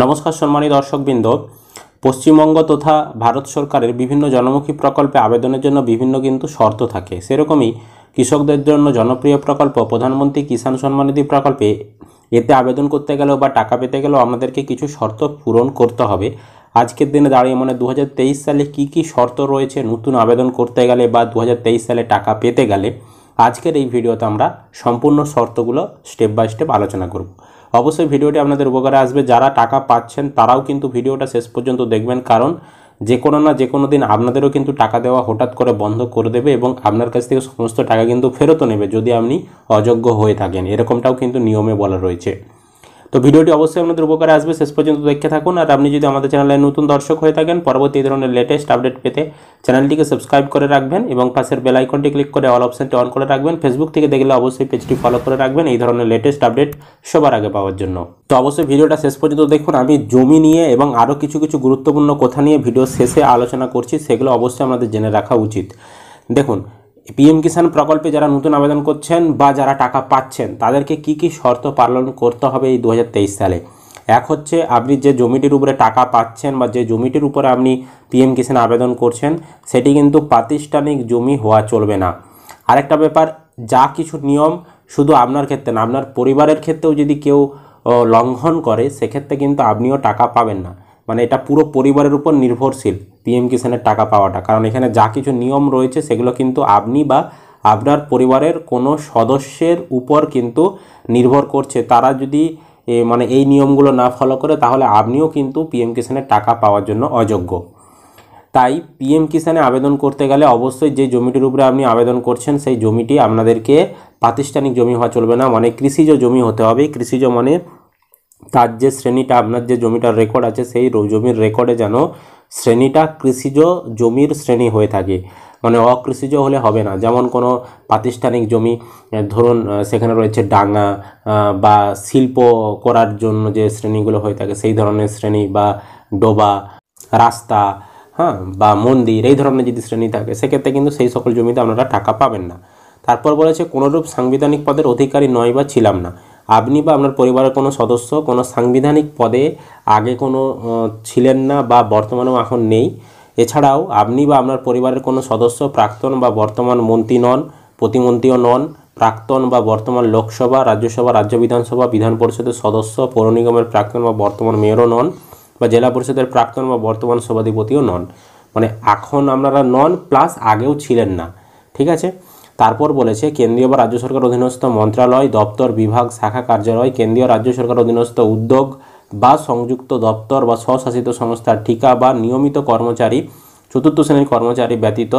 নমস্কার সম্মানী দর্শকবৃন্দ পশ্চিমবঙ্গ তথা ভারত সরকারের বিভিন্ন জনমুখী প্রকল্পে আবেদনের জন্য বিভিন্ন কিন্তু শর্ত থাকে সেরকমই কৃষকদের জন্য জনপ্রিয় প্রকল্প প্রধানমন্ত্রী কিষাণ সম্মানিধি প্রকল্পে এতে আবেদন করতে গেলেও বা টাকা পেতে গেলেও আমাদেরকে কিছু শর্ত পূরণ করতে হবে আজকের দিনে দাঁড়িয়ে মানে দু সালে কি কি শর্ত রয়েছে নতুন আবেদন করতে গেলে বা দু সালে টাকা পেতে গেলে আজকের এই ভিডিওতে আমরা সম্পূর্ণ শর্তগুলো স্টেপ বাই স্টেপ আলোচনা করব অবশ্যই ভিডিওটি আপনাদের উপকারে আসবে যারা টাকা পাচ্ছেন তারাও কিন্তু ভিডিওটা শেষ পর্যন্ত দেখবেন কারণ যে কোনো না যে কোনো দিন আপনাদেরও কিন্তু টাকা দেওয়া হঠাৎ করে বন্ধ করে দেবে এবং আপনার কাছ থেকে সমস্ত টাকা কিন্তু ফেরতও নেবে যদি আপনি অযোগ্য হয়ে থাকেন এরকমটাও কিন্তু নিয়মে বলা রয়েছে তো ভিডিওটি অবশ্যই আপনাদের উপকারে আসবে শেষ পর্যন্ত দেখে থাকুন আর আপনি যদি আমাদের চ্যানেলে নতুন দর্শক হয়ে থাকেন পরবর্তী এই ধরনের লেটেস্ট আপডেট পেতে চ্যানেলটিকে সাবস্ক্রাইব করে রাখবেন এবং পাশের বেল আইকনটি ক্লিক করে অল অপশানটি অন করে রাখবেন ফেসবুক থেকে দেখলে অবশ্যই পেজটি ফলো করে রাখবেন এই ধরনের লেটেস্ট আপডেট সবার আগে পাওয়ার জন্য তো অবশ্যই ভিডিওটা শেষ পর্যন্ত দেখুন আমি জমি নিয়ে এবং আরও কিছু কিছু গুরুত্বপূর্ণ কথা নিয়ে ভিডিও শেষে আলোচনা করছি সেগুলো অবশ্যই আমাদের জেনে রাখা উচিত দেখুন পিএম কিষাণ প্রকল্পে যারা নতুন আবেদন করছেন বা যারা টাকা পাচ্ছেন তাদেরকে কি কি শর্ত পালন করতে হবে এই দু সালে এক হচ্ছে আপনি যে জমিটির উপরে টাকা পাচ্ছেন বা যে জমিটির উপরে আপনি পিএম কিষাণ আবেদন করছেন সেটি কিন্তু প্রাতিষ্ঠানিক জমি হওয়া চলবে না আরেকটা ব্যাপার যা কিছু নিয়ম শুধু আপনার ক্ষেত্রে না আপনার পরিবারের ক্ষেত্রেও যদি কেউ লঙ্ঘন করে সেক্ষেত্রে কিন্তু আপনিও টাকা পাবেন না মানে এটা পুরো পরিবারের উপর নির্ভরশীল পিএম কিষানের টাকা পাওয়াটা কারণ এখানে যা কিছু নিয়ম রয়েছে সেগুলো কিন্তু আপনি বা আপনার পরিবারের কোনো সদস্যের উপর কিন্তু নির্ভর করছে তারা যদি মানে এই নিয়মগুলো না ফলো করে তাহলে আপনিও কিন্তু পিএম কিষানের টাকা পাওয়ার জন্য অযোগ্য তাই পিএম কিষানে আবেদন করতে গেলে অবশ্যই যে জমিটির উপরে আপনি আবেদন করছেন সেই জমিটি আপনাদেরকে প্রাতিষ্ঠানিক জমি হওয়া চলবে না মানে কৃষিজ জমি হতে হবে কৃষিজ মানে তার যে শ্রেণীটা আপনার যে জমিটার রেকর্ড আছে সেই জমির রেকর্ডে যেন শ্রেণীটা কৃষিজ জমির শ্রেণী হয়ে থাকে মানে অকৃষিজ হলে হবে না যেমন কোনো প্রাতিষ্ঠানিক জমি ধরুন সেখানে রয়েছে ডাঙা বা শিল্প করার জন্য যে শ্রেণীগুলো হয়ে থাকে সেই ধরনের শ্রেণী বা ডোবা রাস্তা হ্যাঁ বা মন্দির এই ধরনের যদি শ্রেণী থাকে সেক্ষেত্রে কিন্তু সেই সকল জমিতে আপনারা টাকা পাবেন না তারপর বলেছে কোনোরূপ সাংবিধানিক পদের অধিকারী নয় বা ছিলাম না আপনি বা আপনার পরিবারের কোনো সদস্য কোনো সাংবিধানিক পদে আগে কোনো ছিলেন না বা বর্তমানেও এখন নেই এছাড়াও আপনি বা আপনার পরিবারের কোনো সদস্য প্রাক্তন বা বর্তমান মন্ত্রী নন প্রতিমন্ত্রীও নন প্রাক্তন বা বর্তমান লোকসভা রাজ্যসভা রাজ্য বিধানসভা বিধান পরিষদের সদস্য পৌর নিগমের প্রাক্তন বা বর্তমান মেয়রও নন বা জেলা পরিষদের প্রাক্তন বা বর্তমান সভাধিপতিও নন মানে এখন আপনারা নন প্লাস আগেও ছিলেন না ঠিক আছে তারপর বলেছে কেন্দ্রীয় বা রাজ্য সরকার অধীনস্থ মন্ত্রণালয় দপ্তর বিভাগ শাখা কার্যালয় কেন্দ্রীয় রাজ্য সরকার অধীনস্থ উদ্যোগ বা সংযুক্ত দপ্তর বা স্বশাসিত সংস্থার ঠিকা বা নিয়মিত কর্মচারী চতুর্থ শ্রেণীর কর্মচারী ব্যতীত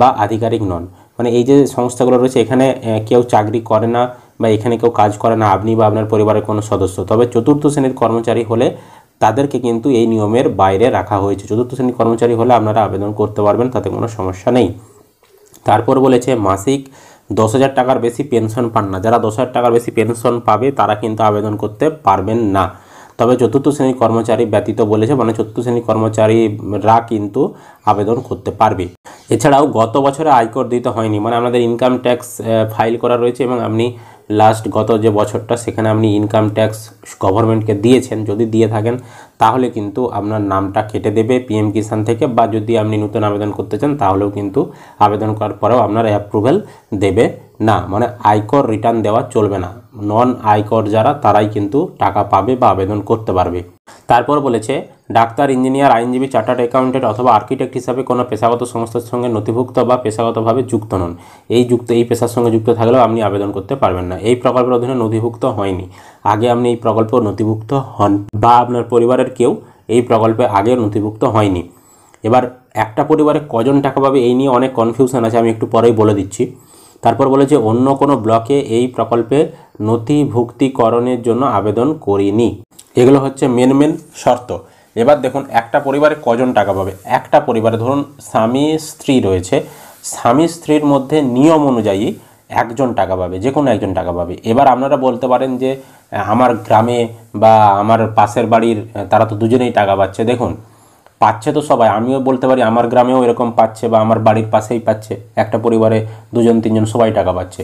বা আধিকারিক নন মানে এই যে সংস্থাগুলো রয়েছে এখানে কেউ চাকরি করে না বা এখানে কেউ কাজ করে না আপনি বা আপনার পরিবারের কোনো সদস্য তবে চতুর্থ শ্রেণীর কর্মচারী হলে তাদেরকে কিন্তু এই নিয়মের বাইরে রাখা হয়েছে চতুর্থ শ্রেণীর কর্মচারী হলে আপনারা আবেদন করতে পারবেন তাতে কোনো সমস্যা নেই তারপর বলেছে মাসিক দশ হাজার টাকার বেশি পেনশন পান না যারা দশ হাজার টাকার বেশি পেনশন পাবে তারা কিন্তু আবেদন করতে পারবেন না তবে চতুর্থ শ্রেণীর কর্মচারী ব্যতীত বলেছে মানে চতুর্থ শ্রেণীর কর্মচারীরা কিন্তু আবেদন করতে পারবে এছাড়াও গত বছরে আয়কর দিতে হয়নি মানে আমাদের ইনকাম ট্যাক্স ফাইল করা রয়েছে এবং আপনি লাস্ট গত যে বছরটা সেখানে আপনি ইনকাম ট্যাক্স গভর্নমেন্টকে দিয়েছেন যদি দিয়ে থাকেন তাহলে কিন্তু আপনার নামটা কেটে দেবে পিএম কিষাণ থেকে বা যদি আপনি নতুন আবেদন করতে চান তাহলেও কিন্তু আবেদন করার পরেও আপনার অ্যাপ্রুভেল দেবে না মানে আয়কর রিটার্ন দেওয়া চলবে না নন আয়কর যারা তারাই কিন্তু টাকা পাবে বা আবেদন করতে পারবে তারপর বলেছে ডাক্তার ইঞ্জিনিয়ার আইনজীবী চার্টার্ড অ্যাকাউন্টেন্ট অথবা আর্কিটেক্ট হিসাবে কোনো পেশাগত সংস্থার সঙ্গে নথিভুক্ত বা পেশাগতভাবে যুক্ত নন এই যুক্ত এই পেশার সঙ্গে যুক্ত থাকলেও আপনি আবেদন করতে পারবেন না এই প্রকল্পের অধীনে নথিভুক্ত হয়নি আগে আপনি এই প্রকল্প নথিভুক্ত হন বা আপনার পরিবারের কেউ এই প্রকল্পে আগে নথিভুক্ত হয়নি এবার একটা পরিবারে কজন টাকা পাবে এই নিয়ে অনেক কনফিউশন আছে আমি একটু পরেই বলে দিচ্ছি তারপর বলে যে অন্য কোনো ব্লকে এই প্রকল্পে নথিভুক্তিকরণের জন্য আবেদন করিনি এগুলো হচ্ছে মেন মেন শর্ত এবার দেখুন একটা পরিবারে কজন টাকা পাবে একটা পরিবারে ধরুন স্বামী স্ত্রী রয়েছে স্বামী স্ত্রীর মধ্যে নিয়ম অনুযায়ী একজন টাকা পাবে যে কোনো একজন টাকা পাবে এবার আপনারা বলতে পারেন যে আমার গ্রামে বা আমার পাশের বাড়ির তারা তো দুজনেই টাকা পাচ্ছে দেখুন পাচ্ছে তো সবাই আমিও বলতে পারি আমার গ্রামেও এরকম পাচ্ছে বা আমার বাড়ির পাশেই পাচ্ছে একটা পরিবারে দুজন তিনজন সবাই টাকা পাচ্ছে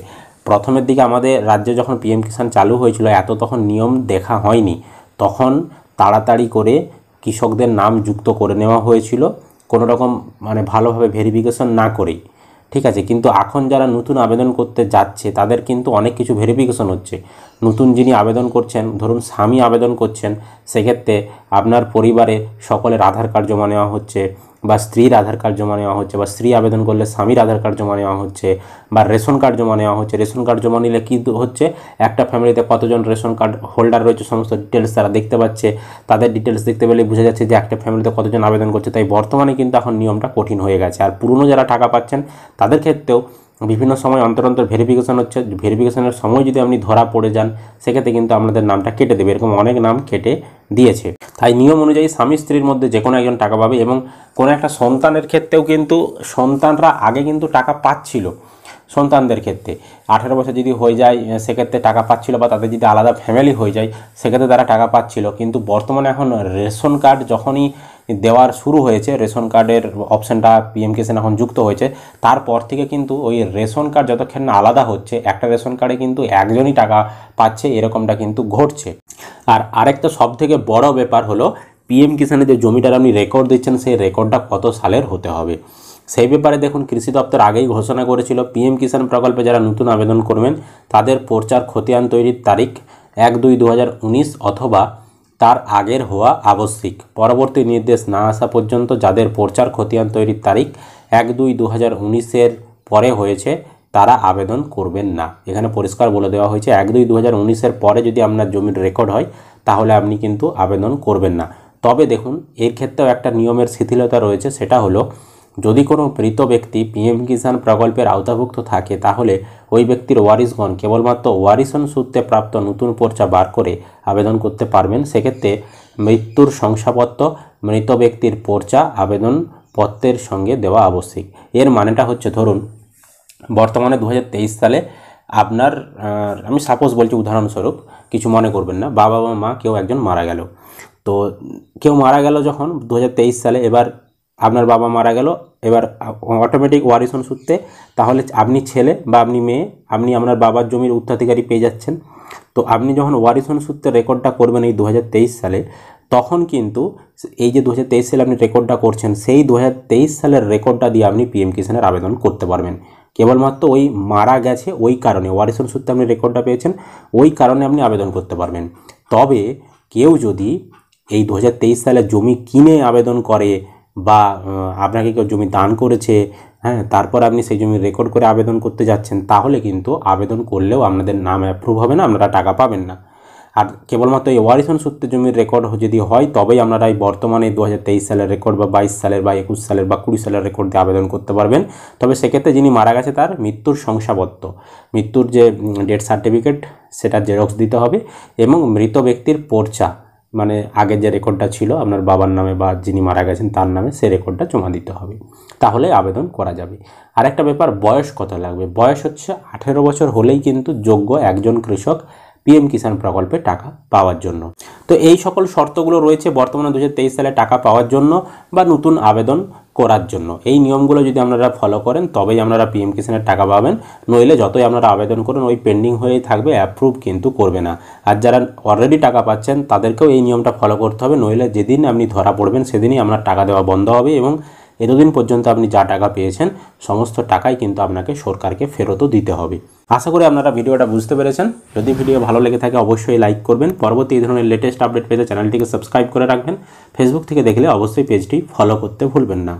প্রথমের দিকে আমাদের রাজ্যে যখন পিএম কিষাণ চালু হয়েছিল এত তখন নিয়ম দেখা হয়নি তখন তাড়াতাড়ি করে কৃষকদের নাম যুক্ত করে নেওয়া হয়েছিল কোনো রকম মানে ভালোভাবে ভেরিফিকেশন না করেই ঠিক আছে কিন্তু এখন যারা নতুন আবেদন করতে যাচ্ছে তাদের কিন্তু অনেক কিছু ভেরিফিকেশন হচ্ছে নতুন যিনি আবেদন করছেন ধরুন স্বামী আবেদন করছেন সেক্ষেত্রে আপনার পরিবারে সকলের আধার কার্ড জমা নেওয়া হচ্ছে বা স্ত্রীর আধার কার্ড জমা নেওয়া হচ্ছে বা স্ত্রী আবেদন করলে স্বামীর আধার কার্ড জমা নেওয়া হচ্ছে বা রেশন কার্ড জমা নেওয়া হচ্ছে রেশন কার্ড জমা নিলে কী হচ্ছে একটা ফ্যামিলিতে কতজন রেশন কার্ড হোল্ডার রয়েছে সমস্ত ডিটেলস তারা দেখতে পাচ্ছে তাদের ডিটেলস দেখতে পেলে বোঝা যাচ্ছে যে একটা ফ্যামিলিতে কতজন আবেদন করছে তাই বর্তমানে কিন্তু এখন নিয়মটা কঠিন হয়ে গেছে আর পুরনো যারা টাকা পাচ্ছেন তাদের ক্ষেত্রেও বিভিন্ন সময় অন্তর অন্তর ভেরিফিকেশান হচ্ছে ভেরিফিকেশানের সময় যদি আপনি ধরা পড়ে যান সেক্ষেত্রে কিন্তু আপনাদের নামটা কেটে দেবে এরকম অনেক নাম কেটে দিয়েছে তাই নিয়ম অনুযায়ী স্বামী স্ত্রীর মধ্যে যে কোনো একজন টাকা পাবে এবং কোনো একটা সন্তানের ক্ষেত্রেও কিন্তু সন্তানরা আগে কিন্তু টাকা পাচ্ছিল সন্তানদের ক্ষেত্রে আঠেরো বছর যদি হয়ে যায় সেক্ষেত্রে টাকা পাচ্ছিল বা তাদের যদি আলাদা ফ্যামিলি হয়ে যায় সেক্ষেত্রে তারা টাকা পাচ্ছিল কিন্তু বর্তমানে এখন রেশন কার্ড যখনই দেওয়ার শুরু হয়েছে রেশন কার্ডের অপশানটা পিএম কিষান এখন যুক্ত হয়েছে তারপর থেকে কিন্তু ওই রেশন কার্ড যতক্ষণ না আলাদা হচ্ছে একটা রেশন কার্ডে কিন্তু একজনই টাকা পাচ্ছে এরকমটা কিন্তু ঘটছে আর আরেকটা সবথেকে বড় ব্যাপার হলো পিএম কিষানে যে জমিটার আপনি রেকর্ড দিচ্ছেন সেই রেকর্ডটা কত সালের হতে হবে সেই ব্যাপারে দেখুন কৃষি দপ্তর আগেই ঘোষণা করেছিল পিএম কিষাণ প্রকল্পে যারা নতুন আবেদন করবেন তাদের প্রচার খতিয়ান তৈরির তারিখ এক দুই দু অথবা তার আগের হওয়া আবশ্যিক পরবর্তী নির্দেশ না আসা পর্যন্ত যাদের প্রচার খতিয়ান তৈরির তারিখ এক দুই দু উনিশের পরে হয়েছে তারা আবেদন করবেন না এখানে পরিষ্কার বলে দেওয়া হয়েছে এক দুই দু উনিশের পরে যদি আপনার জমির রেকর্ড হয় তাহলে আপনি কিন্তু আবেদন করবেন না তবে দেখুন এর ক্ষেত্রেও একটা নিয়মের শিথিলতা রয়েছে সেটা হলো যদি কোনো মৃত ব্যক্তি পিএম কিষাণ প্রকল্পের আওতাভুক্ত থাকে তাহলে ওই ব্যক্তির ওয়ারিসগণ কেবলমাত্র ওয়ারিসন সূত্রে প্রাপ্ত নতুন পর্চা বার করে আবেদন করতে পারবেন সেক্ষেত্রে মৃত্যুর শংসাপত্র মৃত ব্যক্তির পর্চা আবেদন পত্রের সঙ্গে দেওয়া আবশ্যিক এর মানেটা হচ্ছে ধরুন বর্তমানে দু সালে আপনার আমি সাপোজ বলছি উদাহরণস্বরূপ কিছু মনে করবেন না বাবা বা মা কেউ একজন মারা গেল তো কেউ মারা গেল যখন দু সালে এবার আপনার বাবা মারা গেল এবার অটোমেটিক ওয়ারিসন সূত্রে তাহলে আপনি ছেলে বা আপনি মেয়ে আপনি আপনার বাবার জমির উত্তরাধিকারী পেয়ে যাচ্ছেন তো আপনি যখন ওয়ারিসন সূত্রে রেকর্ডটা করবেন এই দু সালে তখন কিন্তু এই যে দু সালে আপনি রেকর্ডটা করছেন সেই দু সালের রেকর্ডটা দিয়ে আপনি পিএম কিষানের আবেদন করতে পারবেন কেবলমাত্র ওই মারা গেছে ওই কারণে ওয়ারিসন সূত্রে আপনি রেকর্ডটা পেয়েছেন ওই কারণে আপনি আবেদন করতে পারবেন তবে কেউ যদি এই দু সালে জমি কিনে আবেদন করে বা আপনাকে কেউ জমি দান করেছে হ্যাঁ তারপর আপনি সেই জমি রেকর্ড করে আবেদন করতে যাচ্ছেন তাহলে কিন্তু আবেদন করলেও আপনাদের নাম অ্যাপ্রুভ হবে না আপনারা টাকা পাবেন না আর কেবলমাত্র এই ওয়ারিসন সূত্রে জমির রেকর্ড যদি হয় তবেই আপনারা এই বর্তমানে দু সালের রেকর্ড বা বাইশ সালের বা একুশ সালের বা কুড়ি সালের রেকর্ড দিয়ে আবেদন করতে পারবেন তবে সেক্ষেত্রে যিনি মারা গেছে তার মৃত্যুর শংসাপত্র মৃত্যুর যে ডেথ সার্টিফিকেট সেটা জেরক্স দিতে হবে এবং মৃত ব্যক্তির পর্চা মানে আগে যে রেকর্ডটা ছিল আপনার বাবার নামে বা যিনি মারা গেছেন তার নামে সে রেকর্ডটা জমা দিতে হবে তাহলে আবেদন করা যাবে আর একটা ব্যাপার বয়স কত লাগবে বয়স হচ্ছে আঠেরো বছর হলেই কিন্তু যোগ্য একজন কৃষক পিএম কিষাণ প্রকল্পে টাকা পাওয়ার জন্য তো এই সকল শর্তগুলো রয়েছে বর্তমানে দু সালে টাকা পাওয়ার জন্য বা নতুন আবেদন করার জন্য এই নিয়মগুলো যদি আপনারা ফলো করেন তবেই আপনারা পিএম কিষানের টাকা পাবেন নইলে যতই আপনারা আবেদন করেন ওই পেন্ডিং হয়েই থাকবে অ্যাপ্রুভ কিন্তু করবে না আর যারা অলরেডি টাকা পাচ্ছেন তাদেরকেও এই নিয়মটা ফলো করতে হবে নইলে যেদিন আপনি ধরা পড়বেন সেদিনই আপনার টাকা দেওয়া বন্ধ হবে এবং এতদিন পর্যন্ত আপনি যা টাকা পেয়েছেন সমস্ত টাকাই কিন্তু আপনাকে সরকারকে ফেরতও দিতে হবে আশা করি আপনারা ভিডিওটা বুঝতে পেরেছেন যদি ভিডিও ভালো লেগে থাকে অবশ্যই লাইক করবেন পরবর্তী এই ধরনের লেটেস্ট আপডেট পেতে চ্যানেলটিকে সাবস্ক্রাইব করে রাখবেন ফেসবুক থেকে দেখলে অবশ্যই পেজটি ফলো করতে ভুলবেন না